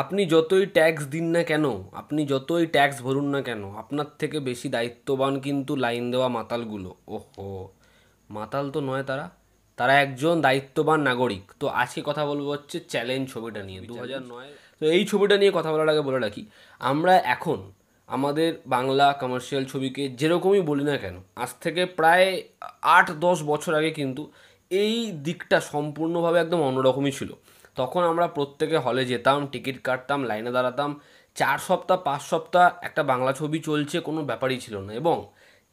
আপনি যতই ট্যাক্স দিন না কেন আপনি যতই ট্যাক্স ভরুন না কেন আপনার থেকে বেশি দায়িত্ববান কিন্তু লাইন দেওয়া মাতালগুলো ওহো মাতাল তো নয় তারা তারা একজন দায়িত্ববান নাগরিক তো আজকে কথা বলবো হচ্ছে চ্যালেঞ্জ ছবিটা নিয়ে দু হাজার নয় তো এই ছবিটা নিয়ে কথা বলার আগে বলে রাখি আমরা এখন আমাদের বাংলা কমার্শিয়াল ছবিকে যেরকমই বলি না কেন আজ থেকে প্রায় আট দশ বছর আগে কিন্তু এই দিকটা সম্পূর্ণভাবে একদম অন্যরকমই ছিল তখন আমরা প্রত্যেকে হলে যেতাম টিকিট কাটতাম লাইনে দাঁড়াতাম চার সপ্তাহ পাঁচ সপ্তাহ একটা বাংলা ছবি চলছে কোনো ব্যাপারই ছিল না এবং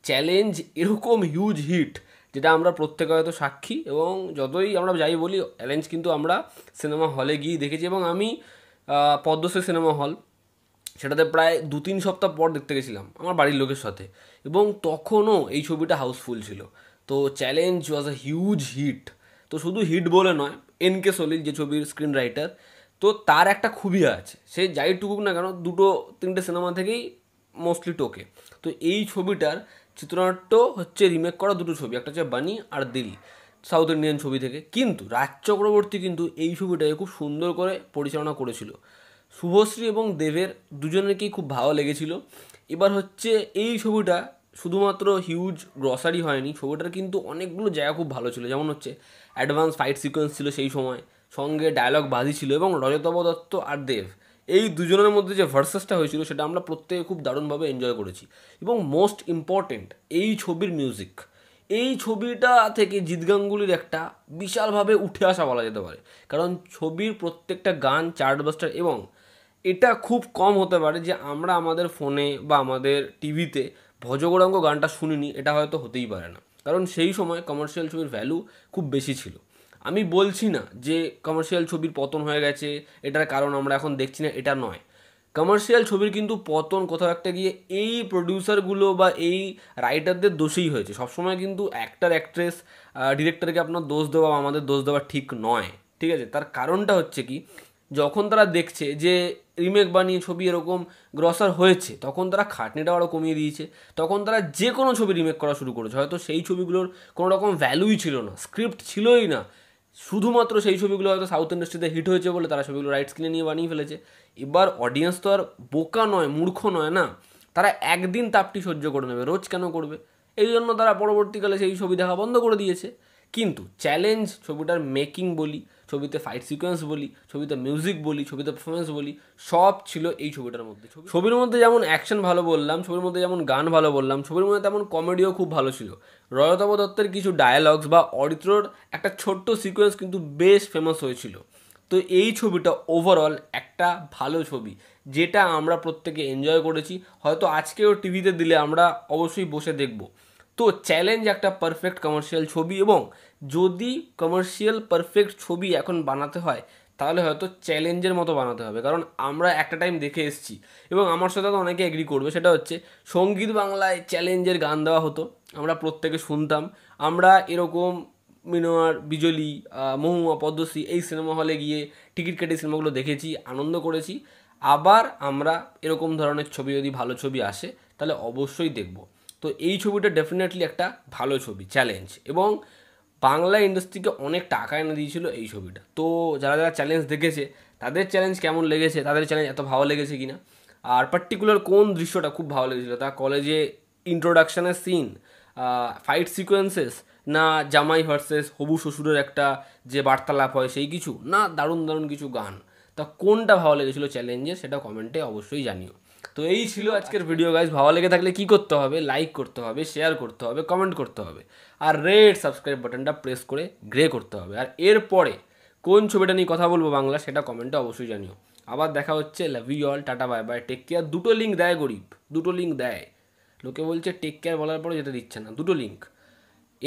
চ্যালেঞ্জ এরকম হিউজ হিট যেটা আমরা প্রত্যেকে হয়তো সাক্ষী এবং যতই আমরা যাই বলি চ্যালেঞ্জ কিন্তু আমরা সিনেমা হলে গিয়ে দেখেছি এবং আমি পদ্মশ্রী সিনেমা হল সেটাতে প্রায় দু তিন সপ্তাহ পর দেখতে গেছিলাম আমার বাড়ির লোকের সাথে এবং তখনও এই ছবিটা হাউসফুল ছিল তো Challenge was a huge hit তো শুধু হিট বলে নয় এন কে সলিল যে ছবির স্ক্রিন রাইটার তো তার একটা খুবই আছে সে যাই টুকুক না কেন দুটো তিনটে সিনেমা থেকেই মোস্টলি টোকে তো এই ছবিটার চিত্রনাট্য হচ্ছে রিমেক করা দুটো ছবি একটা হচ্ছে বানি আর দিলি সাউথ ইন্ডিয়ান ছবি থেকে কিন্তু রাজ চক্রবর্তী কিন্তু এই ছবিটাকে খুব সুন্দর করে পরিচালনা করেছিল শুভশ্রী এবং দেবের দুজনেরকেই খুব ভালো লেগেছিল এবার হচ্ছে এই ছবিটা শুধুমাত্র হিউজ গ্রসারি হয়নি ছবিটার কিন্তু অনেকগুলো জায়গা খুব ভালো ছিল যেমন হচ্ছে অ্যাডভান্স ফাইট সিকোয়েন্স ছিল সেই সময় সঙ্গে ডায়লগ বাজি ছিল এবং রজতব দত্ত আর দেব এই দুজনের মধ্যে যে ভার্সেসটা হয়েছিল সেটা আমরা প্রত্যেকে খুব দারুণভাবে এনজয় করেছি এবং মোস্ট ইম্পর্টেন্ট এই ছবির মিউজিক এই ছবিটা থেকে জিৎ গাঙ্গুলির একটা বিশালভাবে উঠে আসা বলা যেতে পারে কারণ ছবির প্রত্যেকটা গান চার্টবাস্টার এবং এটা খুব কম হতে পারে যে আমরা আমাদের ফোনে বা আমাদের টিভিতে ভজগোড়াঙ্গ গানটা শুনিনি এটা হয়তো হতেই পারে না কারণ সেই সময় কমার্শিয়াল ছবির ভ্যালু খুব বেশি ছিল আমি বলছি না যে কমার্শিয়াল ছবির পতন হয়ে গেছে এটার কারণ আমরা এখন দেখছি না এটা নয় কমার্শিয়াল ছবির কিন্তু পতন কোথাও একটা গিয়ে এই প্রডিউসারগুলো বা এই রাইটারদের দোষেই হয়েছে সবসময় কিন্তু অ্যাক্টার অ্যাক্ট্রেস ডিরেক্টরকে আপনার দোষ দেওয়া আমাদের দোষ দেওয়া ঠিক নয় ঠিক আছে তার কারণটা হচ্ছে কি যখন তারা দেখছে যে রিমেক বানিয়ে ছবি এরকম গ্রসার হয়েছে তখন তারা খাটনিটা আরও কমিয়ে দিয়েছে তখন তারা যে কোনো ছবি রিমেক করা শুরু করেছে হয়তো সেই ছবিগুলোর কোনো রকম ভ্যালুই ছিল না স্ক্রিপ্ট ছিলই না শুধুমাত্র সেই ছবিগুলো হয়তো সাউথ ইন্ডাস্ট্রিতে হিট হয়েছে বলে তারা ছবিগুলো রাইটস কিনে নিয়ে বানিয়ে ফেলেছে এবার অডিয়েন্স তো আর বোকা নয় মূর্খ নয় না তারা একদিন তাপটি সহ্য করে নেবে রোজ কেন করবে এই জন্য তারা পরবর্তীকালে সেই ছবি দেখা বন্ধ করে দিয়েছে কিন্তু চ্যালেঞ্জ ছবিটার মেকিং বলি ছবিতে ফাইট সিকোয়েন্স বলি ছবিতে মিউজিক বলি ছবিতে পারফরমেন্স বলি সব ছিল এই ছবিটার মধ্যে ছবির মধ্যে যেমন অ্যাকশন ভালো বললাম ছবির মধ্যে যেমন গান ভালো বললাম ছবির মধ্যে তেমন কমেডিও খুব ভালো ছিল রয়তব দত্তের কিছু ডায়ালগস বা অরিত্রর একটা ছোট্ট সিকোয়েন্স কিন্তু বেশ ফেমাস হয়েছিল তো এই ছবিটা ওভারঅল একটা ভালো ছবি যেটা আমরা প্রত্যেকে এনজয় করেছি হয়তো আজকেও টিভিতে দিলে আমরা অবশ্যই বসে দেখবো তো চ্যালেঞ্জ একটা পারফেক্ট কমার্শিয়াল ছবি এবং যদি কমার্শিয়াল পারফেক্ট ছবি এখন বানাতে হয় তাহলে হয়তো চ্যালেঞ্জের মতো বানাতে হবে কারণ আমরা একটা টাইম দেখে এসেছি এবং আমার সাথে তো অনেকে এগ্রি করবে সেটা হচ্ছে সঙ্গীত বাংলায় চ্যালেঞ্জের গান দেওয়া হতো আমরা প্রত্যেকে শুনতাম আমরা এরকম মিনোয়ার বিজলি মহুয়া পদ্মশ্রী এই সিনেমা হলে গিয়ে টিকিট কেটে সিনেমাগুলো দেখেছি আনন্দ করেছি আবার আমরা এরকম ধরনের ছবি যদি ভালো ছবি আসে তাহলে অবশ্যই দেখবো তো এই ছবিটা ডেফিনেটলি একটা ভালো ছবি চ্যালেঞ্জ এবং বাংলা ইন্ডাস্ট্রিকে অনেক টাকা এনে দিয়েছিল এই ছবিটা তো যারা যারা চ্যালেঞ্জ দেখেছে তাদের চ্যালেঞ্জ কেমন লেগেছে তাদের চ্যালেঞ্জ এত ভালো লেগেছে কি আর পার্টিকুলার কোন দৃশ্যটা খুব ভালো লেগেছিলো তা কলেজে ইন্ট্রোডাকশানের সিন ফাইট সিকোয়েন্সেস না জামাই ভার্সেস হবু শ্বশুরের একটা যে বার্তালাপ হয় সেই কিছু না দারুণ দারুণ কিছু গান তা কোনটা ভালো লেগেছিলো চ্যালেঞ্জে সেটা কমেন্টে অবশ্যই জানিও তো এই ছিল আজকের ভিডিও গাইজ ভালো লেগে থাকলে কি করতে হবে লাইক করতে হবে শেয়ার করতে হবে কমেন্ট করতে হবে আর রেড সাবস্ক্রাইব বাটনটা প্রেস করে গ্রে করতে হবে আর এরপরে কোন ছবিটা নিয়ে কথা বলবো বাংলা সেটা কমেন্টে অবশ্যই জানিও আবার দেখা হচ্ছে love you all tata bye bye take care দুটো লিঙ্ক দেয় গরিব দুটো লিঙ্ক দেয় লোকে বলছে টেক কেয়ার বলার পরে যেটা দিচ্ছে না দুটো লিঙ্ক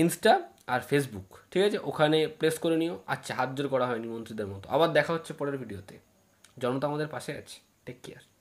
ইনস্টা আর ফেসবুক ঠিক আছে ওখানে প্রেস করে নিও আচ্ছা হাত জোর করা হয়নি মন্ত্রীদের মতো আবার দেখা হচ্ছে পরের ভিডিওতে জনতা আমাদের পাশে আছে টেক কেয়ার